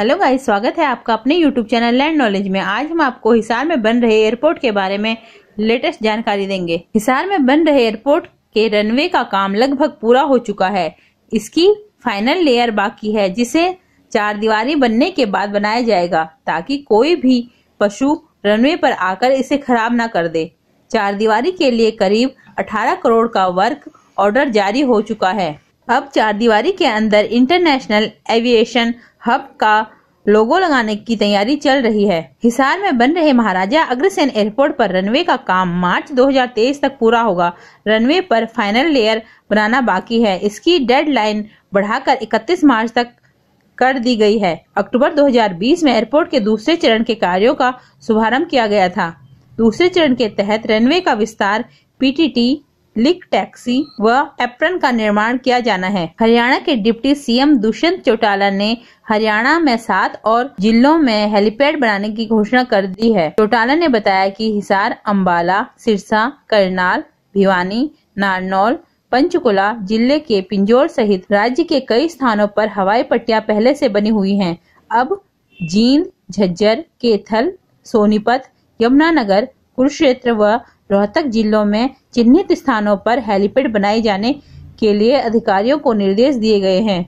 Hello guys स्वागत है आपका अपने यूट्यूब चैनल लैंड नॉलेज में आज हम आपको हिसार में बन रहे एयरपोर्ट के बारे में लेटेस्ट जानकारी देंगे हिसार में बन रहे एयरपोर्ट के रनवे का काम लगभग पूरा हो चुका है इसकी फाइनल लेयर बाकी है जिसे चार दीवारी बनने के बाद बनाया जाएगा ताकि कोई भी पशु रनवे पर आकर इसे खराब ना कर दे चार दीवारी के लिए करीब अठारह करोड़ का वर्क ऑर्डर जारी हो चुका है अब चार दीवारी के अंदर इंटरनेशनल एविएशन हब का लोगो लगाने की तैयारी चल रही है हिसार में बन रहे महाराजा अग्रसेन एयरपोर्ट पर रनवे का काम मार्च 2023 तक पूरा होगा रनवे पर फाइनल लेयर बनाना बाकी है इसकी डेडलाइन बढ़ाकर 31 मार्च तक कर दी गई है अक्टूबर 2020 में एयरपोर्ट के दूसरे चरण के कार्यों का शुभारंभ किया गया था दूसरे चरण के तहत रनवे का विस्तार पीटीटी लिक टैक्सी व एप्रन का निर्माण किया जाना है हरियाणा के डिप्टी सीएम दुष्यंत चौटाला ने हरियाणा में सात और जिलों में हेलीपैड बनाने की घोषणा कर दी है चौटाला ने बताया कि हिसार अम्बाला सिरसा करनाल भिवानी नारनौल पंचकुला जिले के पिंजौर सहित राज्य के कई स्थानों पर हवाई पट्टियां पहले से बनी हुई हैं। अब जींद झज्जर केथल सोनीपत यमुनानगर कुरुक्षेत्र व रोहतक जिलों में चिन्हित स्थानों पर हेलीपैड बनाए जाने के लिए अधिकारियों को निर्देश दिए गए हैं